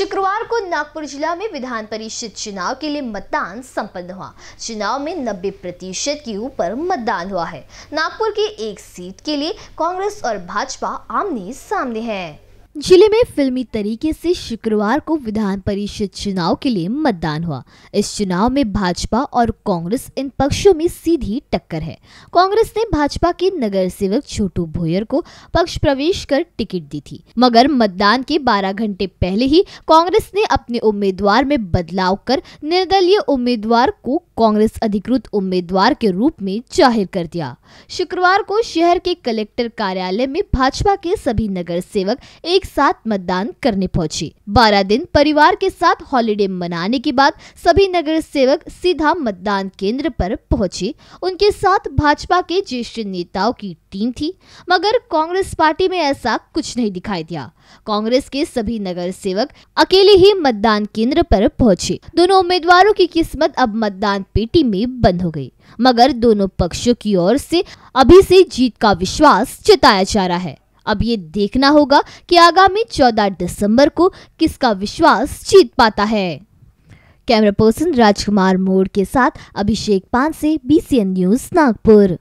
शुक्रवार को नागपुर जिला में विधान परिषद चुनाव के लिए मतदान संपन्न हुआ चुनाव में 90 प्रतिशत के ऊपर मतदान हुआ है नागपुर की एक सीट के लिए कांग्रेस और भाजपा आमने सामने हैं। जिले में फिल्मी तरीके से शुक्रवार को विधान परिषद चुनाव के लिए मतदान हुआ इस चुनाव में भाजपा और कांग्रेस इन पक्षों में सीधी टक्कर है कांग्रेस ने भाजपा के नगर सेवक छोटू भोयर को पक्ष प्रवेश कर टिकट दी थी मगर मतदान के 12 घंटे पहले ही कांग्रेस ने अपने उम्मीदवार में बदलाव कर निर्दलीय उम्मीदवार को कांग्रेस अधिकृत उम्मीदवार के रूप में जाहिर कर दिया शुक्रवार को शहर के कलेक्टर कार्यालय में भाजपा के सभी नगर सेवक एक साथ मतदान करने पहुंची बारह दिन परिवार के साथ हॉलीडे मनाने के बाद सभी नगर सेवक सीधा मतदान केंद्र पर पहुंचे उनके साथ भाजपा के ज्येष्ठ नेताओं की टीम थी मगर कांग्रेस पार्टी में ऐसा कुछ नहीं दिखाई दिया कांग्रेस के सभी नगर सेवक अकेले ही मतदान केंद्र पर पहुंचे दोनों उम्मीदवारों की किस्मत अब मतदान पेटी में बंद हो गई मगर दोनों पक्षों की ओर से अभी से जीत का विश्वास जताया जा रहा है अब ये देखना होगा कि आगामी 14 दिसंबर को किसका विश्वास जीत पाता है कैमरा पर्सन राजकुमार मोड़ के साथ अभिषेक पान से बीसीएन न्यूज नागपुर